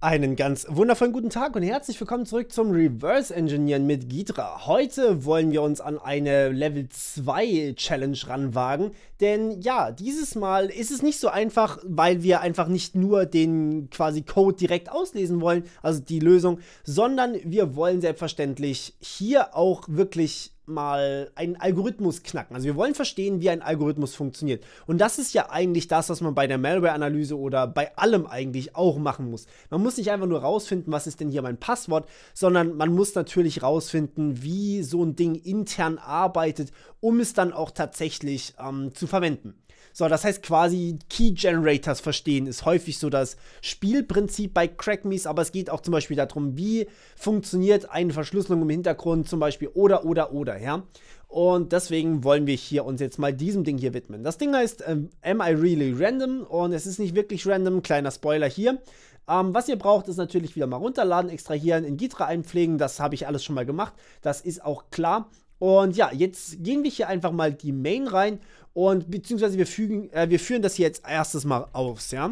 Einen ganz wundervollen guten Tag und herzlich willkommen zurück zum Reverse Engineering mit Gitra. Heute wollen wir uns an eine Level 2 Challenge ranwagen, denn ja, dieses Mal ist es nicht so einfach, weil wir einfach nicht nur den quasi Code direkt auslesen wollen, also die Lösung, sondern wir wollen selbstverständlich hier auch wirklich mal einen Algorithmus knacken. Also wir wollen verstehen, wie ein Algorithmus funktioniert. Und das ist ja eigentlich das, was man bei der Malware-Analyse oder bei allem eigentlich auch machen muss. Man muss nicht einfach nur rausfinden, was ist denn hier mein Passwort, sondern man muss natürlich rausfinden, wie so ein Ding intern arbeitet, um es dann auch tatsächlich ähm, zu verwenden. So, das heißt quasi Key Generators verstehen ist häufig so das Spielprinzip bei Crackmies, aber es geht auch zum Beispiel darum, wie funktioniert eine Verschlüsselung im Hintergrund zum Beispiel oder, oder, oder, ja. Und deswegen wollen wir hier uns jetzt mal diesem Ding hier widmen. Das Ding heißt ähm, Am I Really Random? Und es ist nicht wirklich random, kleiner Spoiler hier. Ähm, was ihr braucht, ist natürlich wieder mal runterladen, extrahieren, in Gitra einpflegen. Das habe ich alles schon mal gemacht. Das ist auch klar. Und ja, jetzt gehen wir hier einfach mal die Main rein und beziehungsweise wir, fügen, äh, wir führen das hier jetzt erstes mal aus, ja.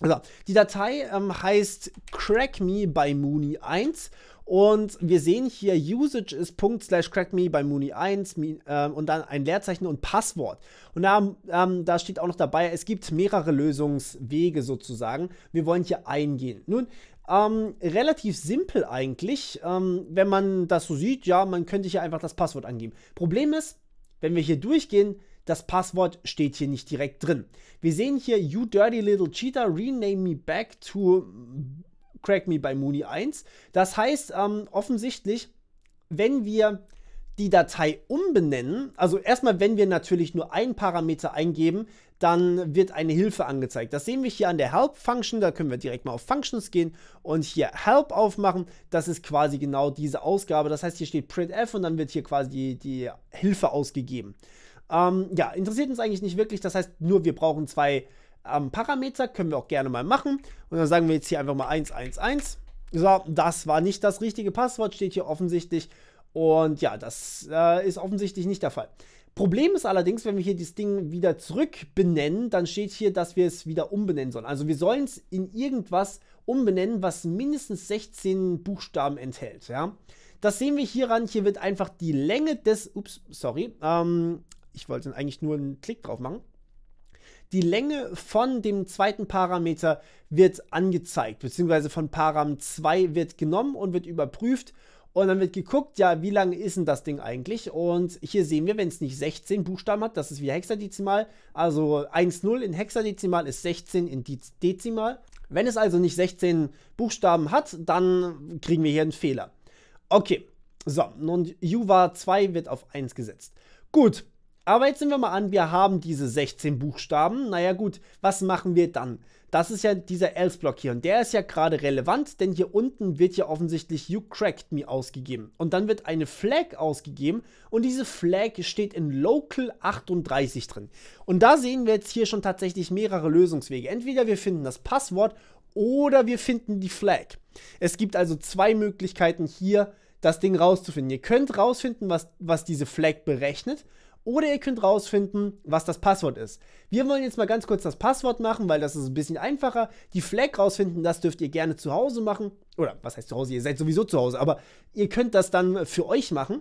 Also, die Datei ähm, heißt crackme by Mooney 1 und wir sehen hier, Usage ist Punkt slash crackme bei Mooney 1 ähm, und dann ein Leerzeichen und Passwort. Und da, ähm, da steht auch noch dabei, es gibt mehrere Lösungswege sozusagen. Wir wollen hier eingehen. Nun, ähm, relativ simpel eigentlich, ähm, wenn man das so sieht. Ja, man könnte hier einfach das Passwort angeben. Problem ist, wenn wir hier durchgehen, das Passwort steht hier nicht direkt drin. Wir sehen hier, you dirty little cheater, rename me back to crack me by Mooney 1. Das heißt, ähm, offensichtlich, wenn wir die Datei umbenennen, also erstmal, wenn wir natürlich nur einen Parameter eingeben, dann wird eine Hilfe angezeigt. Das sehen wir hier an der Help-Function, da können wir direkt mal auf Functions gehen und hier Help aufmachen. Das ist quasi genau diese Ausgabe. Das heißt, hier steht printf und dann wird hier quasi die, die Hilfe ausgegeben. Ähm, ja, interessiert uns eigentlich nicht wirklich. Das heißt, nur wir brauchen zwei ähm, Parameter, können wir auch gerne mal machen. Und dann sagen wir jetzt hier einfach mal 111. So, das war nicht das richtige Passwort, steht hier offensichtlich. Und ja, das äh, ist offensichtlich nicht der Fall. Problem ist allerdings, wenn wir hier dieses Ding wieder zurück benennen, dann steht hier, dass wir es wieder umbenennen sollen. Also wir sollen es in irgendwas umbenennen, was mindestens 16 Buchstaben enthält. Ja? Das sehen wir hieran. Hier wird einfach die Länge des, ups, sorry, ähm, ich wollte eigentlich nur einen Klick drauf machen. Die Länge von dem zweiten Parameter wird angezeigt, beziehungsweise von Param 2 wird genommen und wird überprüft. Und dann wird geguckt, ja, wie lange ist denn das Ding eigentlich? Und hier sehen wir, wenn es nicht 16 Buchstaben hat, das ist wie hexadezimal. Also 1,0 in hexadezimal ist 16 in dezimal. Wenn es also nicht 16 Buchstaben hat, dann kriegen wir hier einen Fehler. Okay, so, nun Juva 2 wird auf 1 gesetzt. Gut, aber jetzt nehmen wir mal an, wir haben diese 16 Buchstaben. Naja gut, was machen wir dann? Das ist ja dieser Else-Block hier und der ist ja gerade relevant, denn hier unten wird ja offensichtlich You Cracked Me ausgegeben. Und dann wird eine Flag ausgegeben und diese Flag steht in Local 38 drin. Und da sehen wir jetzt hier schon tatsächlich mehrere Lösungswege. Entweder wir finden das Passwort oder wir finden die Flag. Es gibt also zwei Möglichkeiten hier, das Ding rauszufinden. Ihr könnt rausfinden, was, was diese Flag berechnet oder ihr könnt rausfinden, was das Passwort ist. Wir wollen jetzt mal ganz kurz das Passwort machen, weil das ist ein bisschen einfacher. Die Flag rausfinden, das dürft ihr gerne zu Hause machen. Oder was heißt zu Hause? Ihr seid sowieso zu Hause, aber ihr könnt das dann für euch machen.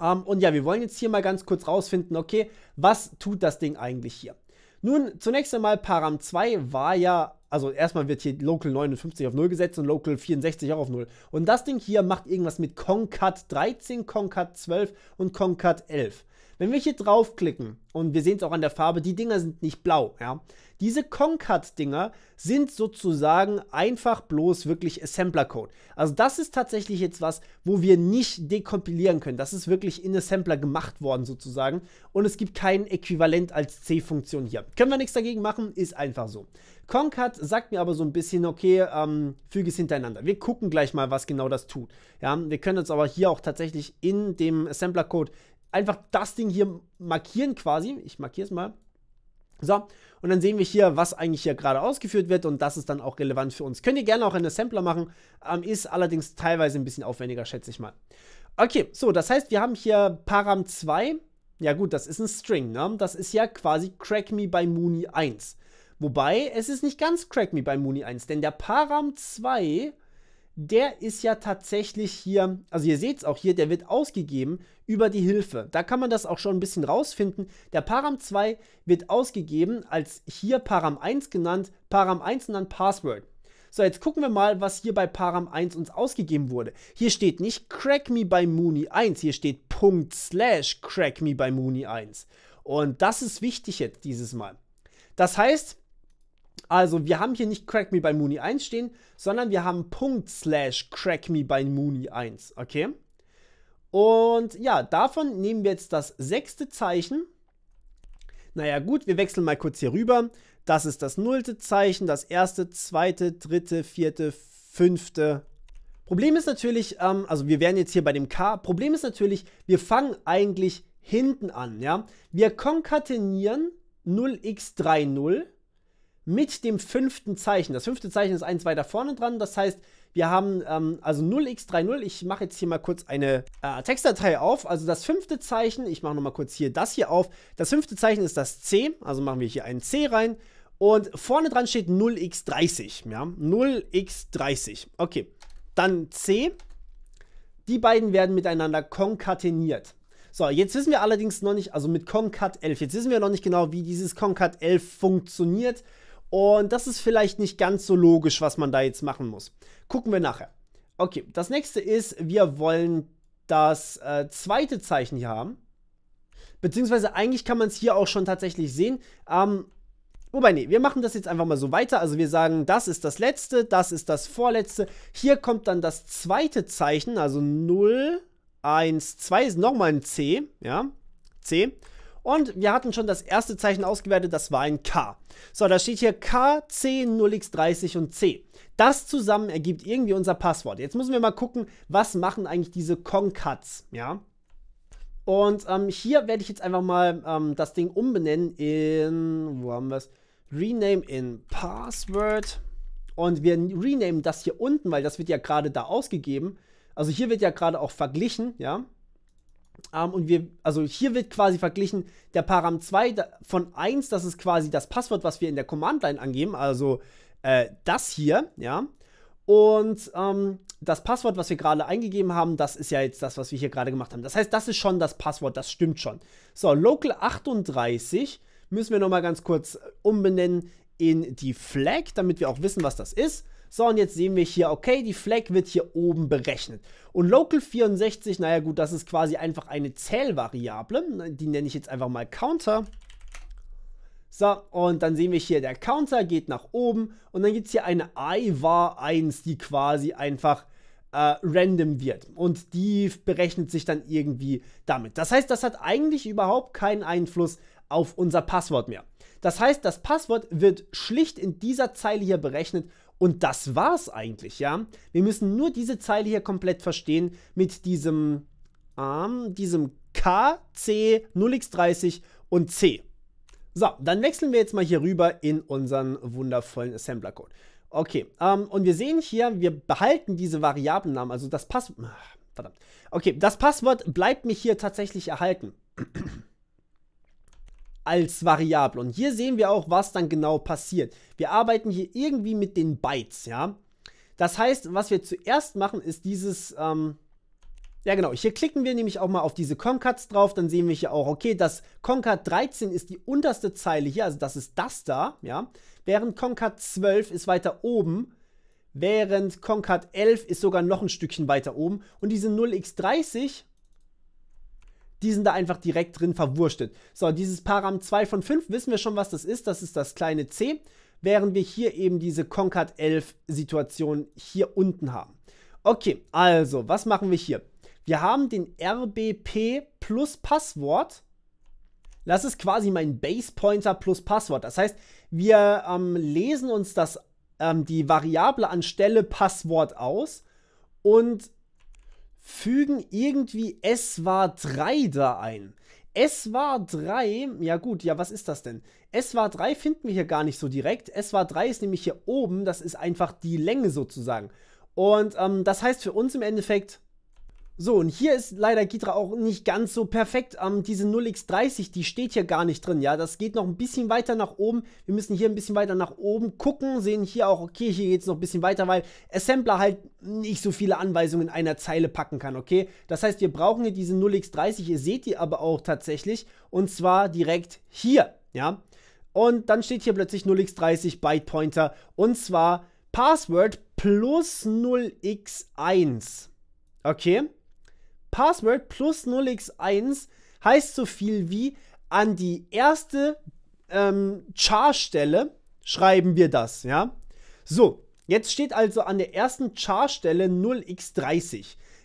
Ähm, und ja, wir wollen jetzt hier mal ganz kurz rausfinden, okay, was tut das Ding eigentlich hier? Nun, zunächst einmal, Param 2 war ja, also erstmal wird hier Local 59 auf 0 gesetzt und Local 64 auch auf 0. Und das Ding hier macht irgendwas mit Concat 13, Concat 12 und Concat 11. Wenn wir hier draufklicken, und wir sehen es auch an der Farbe, die Dinger sind nicht blau, ja. Diese Concat-Dinger sind sozusagen einfach bloß wirklich Assembler-Code. Also das ist tatsächlich jetzt was, wo wir nicht dekompilieren können. Das ist wirklich in Assembler gemacht worden sozusagen. Und es gibt kein Äquivalent als C-Funktion hier. Können wir nichts dagegen machen, ist einfach so. Concat sagt mir aber so ein bisschen, okay, ähm, füge es hintereinander. Wir gucken gleich mal, was genau das tut. Ja, wir können uns aber hier auch tatsächlich in dem Assembler-Code einfach das Ding hier markieren quasi. Ich markiere es mal. So, und dann sehen wir hier, was eigentlich hier gerade ausgeführt wird und das ist dann auch relevant für uns. Könnt ihr gerne auch einen Sampler machen, ähm, ist allerdings teilweise ein bisschen aufwendiger, schätze ich mal. Okay, so, das heißt, wir haben hier Param 2. Ja gut, das ist ein String, ne? Das ist ja quasi Crack Me by Mooney 1. Wobei, es ist nicht ganz Crack Me by Mooney 1, denn der Param 2 der ist ja tatsächlich hier, also ihr seht es auch hier, der wird ausgegeben über die Hilfe. Da kann man das auch schon ein bisschen rausfinden. Der Param 2 wird ausgegeben als hier Param 1 genannt, Param 1 und dann Password. So, jetzt gucken wir mal, was hier bei Param 1 uns ausgegeben wurde. Hier steht nicht Crack me by Mooney 1, hier steht Punkt slash Crack me by Mooney 1. Und das ist wichtig jetzt dieses Mal. Das heißt, also wir haben hier nicht Crack Me by Mooney 1 stehen, sondern wir haben Punkt slash Crack Me by Mooney 1, okay? Und ja, davon nehmen wir jetzt das sechste Zeichen. Naja gut, wir wechseln mal kurz hier rüber. Das ist das nullte Zeichen, das erste, zweite, dritte, vierte, fünfte. Problem ist natürlich, ähm, also wir wären jetzt hier bei dem K, Problem ist natürlich, wir fangen eigentlich hinten an, ja. Wir konkatenieren 0x30 mit dem fünften Zeichen. Das fünfte Zeichen ist eins weiter vorne dran. Das heißt, wir haben ähm, also 0x30. Ich mache jetzt hier mal kurz eine äh, Textdatei auf. Also das fünfte Zeichen, ich mache nochmal kurz hier das hier auf. Das fünfte Zeichen ist das C. Also machen wir hier ein C rein. Und vorne dran steht 0x30. Ja? 0x30. Okay. Dann C. Die beiden werden miteinander konkateniert. So, jetzt wissen wir allerdings noch nicht, also mit Concat 11, jetzt wissen wir noch nicht genau, wie dieses Concat 11 funktioniert. Und das ist vielleicht nicht ganz so logisch, was man da jetzt machen muss. Gucken wir nachher. Okay, das nächste ist, wir wollen das äh, zweite Zeichen hier haben. Beziehungsweise eigentlich kann man es hier auch schon tatsächlich sehen. Ähm, wobei, nee, wir machen das jetzt einfach mal so weiter. Also wir sagen, das ist das letzte, das ist das vorletzte. Hier kommt dann das zweite Zeichen, also 0, 1, 2 ist nochmal ein C, ja, C. Und wir hatten schon das erste Zeichen ausgewertet, das war ein K. So, da steht hier K, C, 0x30 und C. Das zusammen ergibt irgendwie unser Passwort. Jetzt müssen wir mal gucken, was machen eigentlich diese Concuts, ja? Und ähm, hier werde ich jetzt einfach mal ähm, das Ding umbenennen in, wo haben wir es? Rename in Password. Und wir renamen das hier unten, weil das wird ja gerade da ausgegeben. Also hier wird ja gerade auch verglichen, ja? Um, ähm, und wir, also hier wird quasi verglichen der Param 2 von 1, das ist quasi das Passwort, was wir in der Command-Line angeben, also äh, das hier, ja. Und ähm, das Passwort, was wir gerade eingegeben haben, das ist ja jetzt das, was wir hier gerade gemacht haben. Das heißt, das ist schon das Passwort, das stimmt schon. So, Local 38 müssen wir nochmal ganz kurz äh, umbenennen in die Flag, damit wir auch wissen, was das ist. So, und jetzt sehen wir hier, okay, die Flag wird hier oben berechnet. Und Local 64, naja gut, das ist quasi einfach eine Zählvariable. Die nenne ich jetzt einfach mal Counter. So, und dann sehen wir hier, der Counter geht nach oben und dann gibt es hier eine ivar 1, die quasi einfach äh, random wird. Und die berechnet sich dann irgendwie damit. Das heißt, das hat eigentlich überhaupt keinen Einfluss auf unser Passwort mehr. Das heißt, das Passwort wird schlicht in dieser Zeile hier berechnet und das war's eigentlich, ja. Wir müssen nur diese Zeile hier komplett verstehen mit diesem ähm, diesem K, C, 0x30 und C. So, dann wechseln wir jetzt mal hier rüber in unseren wundervollen Assembler-Code. Okay, ähm, und wir sehen hier, wir behalten diese Variablennamen, also das Passwort, verdammt. Okay, das Passwort bleibt mir hier tatsächlich erhalten als Variable. Und hier sehen wir auch, was dann genau passiert. Wir arbeiten hier irgendwie mit den Bytes, ja. Das heißt, was wir zuerst machen, ist dieses, ähm, ja genau, hier klicken wir nämlich auch mal auf diese Concats drauf, dann sehen wir hier auch, okay, das Concat 13 ist die unterste Zeile hier, also das ist das da, ja, während Concat 12 ist weiter oben, während Concat 11 ist sogar noch ein Stückchen weiter oben und diese 0x30 die sind da einfach direkt drin verwurstet. So, dieses Param 2 von 5 wissen wir schon, was das ist. Das ist das kleine c, während wir hier eben diese Concat 11 Situation hier unten haben. Okay, also, was machen wir hier? Wir haben den RBP plus Passwort. Das ist quasi mein Base Pointer plus Passwort. Das heißt, wir ähm, lesen uns das, ähm, die Variable anstelle Passwort aus und fügen irgendwie Es war 3 da ein. Es war 3, ja gut, ja, was ist das denn? Es war 3 finden wir hier gar nicht so direkt. Es war 3 ist nämlich hier oben, das ist einfach die Länge sozusagen. Und ähm, das heißt für uns im Endeffekt, so, und hier ist leider Gitra auch nicht ganz so perfekt. Ähm, diese 0x30, die steht hier gar nicht drin, ja. Das geht noch ein bisschen weiter nach oben. Wir müssen hier ein bisschen weiter nach oben gucken. Sehen hier auch, okay, hier geht es noch ein bisschen weiter, weil Assembler halt nicht so viele Anweisungen in einer Zeile packen kann, okay. Das heißt, wir brauchen hier diese 0x30. Ihr seht die aber auch tatsächlich. Und zwar direkt hier, ja. Und dann steht hier plötzlich 0x30 Byte Pointer. Und zwar Password plus 0x1. Okay. Password plus 0x1 heißt so viel wie an die erste ähm, Char-Stelle schreiben wir das, ja? So, jetzt steht also an der ersten Char-Stelle 0x30.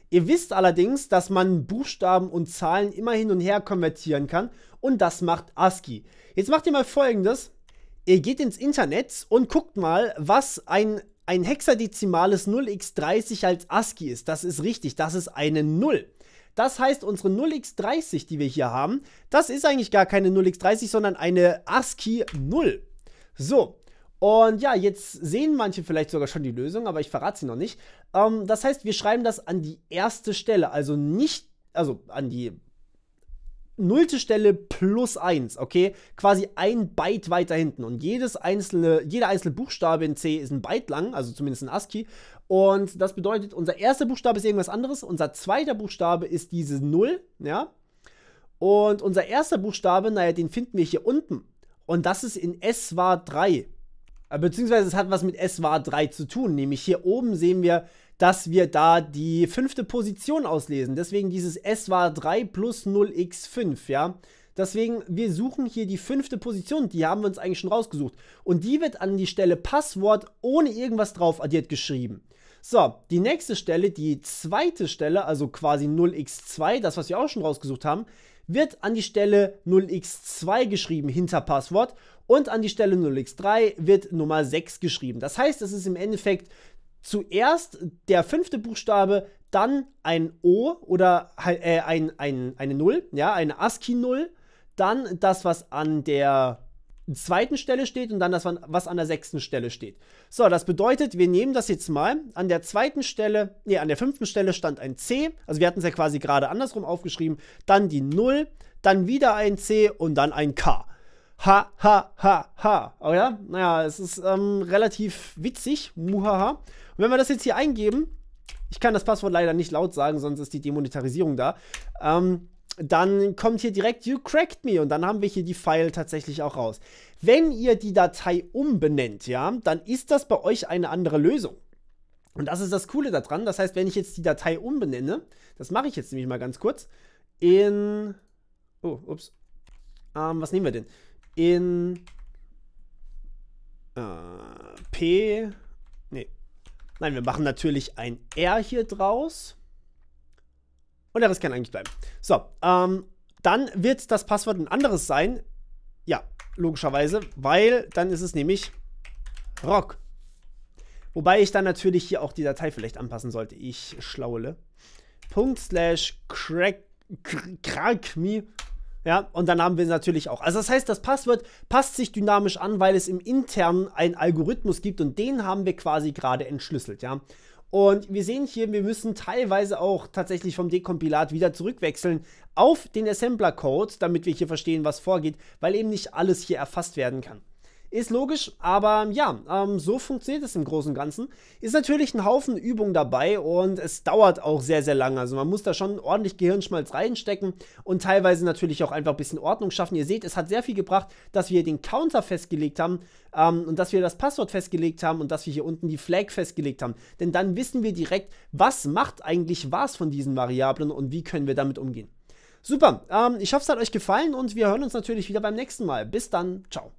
Ihr wisst allerdings, dass man Buchstaben und Zahlen immer hin und her konvertieren kann und das macht ASCII. Jetzt macht ihr mal folgendes. Ihr geht ins Internet und guckt mal, was ein, ein hexadezimales 0x30 als ASCII ist. Das ist richtig, das ist eine 0. Das heißt, unsere 0x30, die wir hier haben, das ist eigentlich gar keine 0x30, sondern eine ASCII 0. So, und ja, jetzt sehen manche vielleicht sogar schon die Lösung, aber ich verrate sie noch nicht. Ähm, das heißt, wir schreiben das an die erste Stelle, also nicht, also an die nullte Stelle plus 1, okay? Quasi ein Byte weiter hinten. Und jedes einzelne, jeder einzelne Buchstabe in C ist ein Byte lang, also zumindest in ASCII. Und das bedeutet, unser erster Buchstabe ist irgendwas anderes, unser zweiter Buchstabe ist diese 0, ja. Und unser erster Buchstabe, naja, den finden wir hier unten. Und das ist in S war 3. Äh, beziehungsweise es hat was mit S war 3 zu tun. Nämlich hier oben sehen wir, dass wir da die fünfte Position auslesen. Deswegen dieses S war 3 plus 0x5, ja. Deswegen, wir suchen hier die fünfte Position, die haben wir uns eigentlich schon rausgesucht. Und die wird an die Stelle Passwort ohne irgendwas drauf addiert geschrieben. So, die nächste Stelle, die zweite Stelle, also quasi 0x2, das was wir auch schon rausgesucht haben, wird an die Stelle 0x2 geschrieben hinter Passwort und an die Stelle 0x3 wird Nummer 6 geschrieben. Das heißt, es ist im Endeffekt zuerst der fünfte Buchstabe, dann ein O oder äh, ein, ein, eine 0, ja, eine ascii 0 dann das, was an der zweiten Stelle steht und dann das, was an der sechsten Stelle steht. So, das bedeutet, wir nehmen das jetzt mal. An der zweiten Stelle, nee, an der fünften Stelle stand ein C. Also wir hatten es ja quasi gerade andersrum aufgeschrieben. Dann die 0, dann wieder ein C und dann ein K. Ha, ha, ha, ha. Oh ja, naja, es ist ähm, relativ witzig. Muhaha. Und wenn wir das jetzt hier eingeben, ich kann das Passwort leider nicht laut sagen, sonst ist die Demonetarisierung da. Ähm, dann kommt hier direkt You cracked me und dann haben wir hier die File tatsächlich auch raus. Wenn ihr die Datei umbenennt, ja, dann ist das bei euch eine andere Lösung. Und das ist das Coole daran. Das heißt, wenn ich jetzt die Datei umbenenne, das mache ich jetzt nämlich mal ganz kurz, in. Oh, ups. Ähm, was nehmen wir denn? In. Äh, P. Nee. Nein, wir machen natürlich ein R hier draus. Und der Rest kann eigentlich bleiben. So, ähm, dann wird das Passwort ein anderes sein. Ja, logischerweise, weil dann ist es nämlich Rock. Wobei ich dann natürlich hier auch die Datei vielleicht anpassen sollte. Ich schlaule. Punkt slash crack, crack me. Ja, und dann haben wir natürlich auch. Also das heißt, das Passwort passt sich dynamisch an, weil es im internen einen Algorithmus gibt und den haben wir quasi gerade entschlüsselt, ja. Und wir sehen hier, wir müssen teilweise auch tatsächlich vom Dekompilat wieder zurückwechseln auf den Assembler-Code, damit wir hier verstehen, was vorgeht, weil eben nicht alles hier erfasst werden kann. Ist logisch, aber ja, ähm, so funktioniert es im Großen und Ganzen. Ist natürlich ein Haufen Übung dabei und es dauert auch sehr, sehr lange. Also man muss da schon ordentlich Gehirnschmalz reinstecken und teilweise natürlich auch einfach ein bisschen Ordnung schaffen. Ihr seht, es hat sehr viel gebracht, dass wir den Counter festgelegt haben ähm, und dass wir das Passwort festgelegt haben und dass wir hier unten die Flag festgelegt haben. Denn dann wissen wir direkt, was macht eigentlich was von diesen Variablen und wie können wir damit umgehen. Super, ähm, ich hoffe, es hat euch gefallen und wir hören uns natürlich wieder beim nächsten Mal. Bis dann, ciao.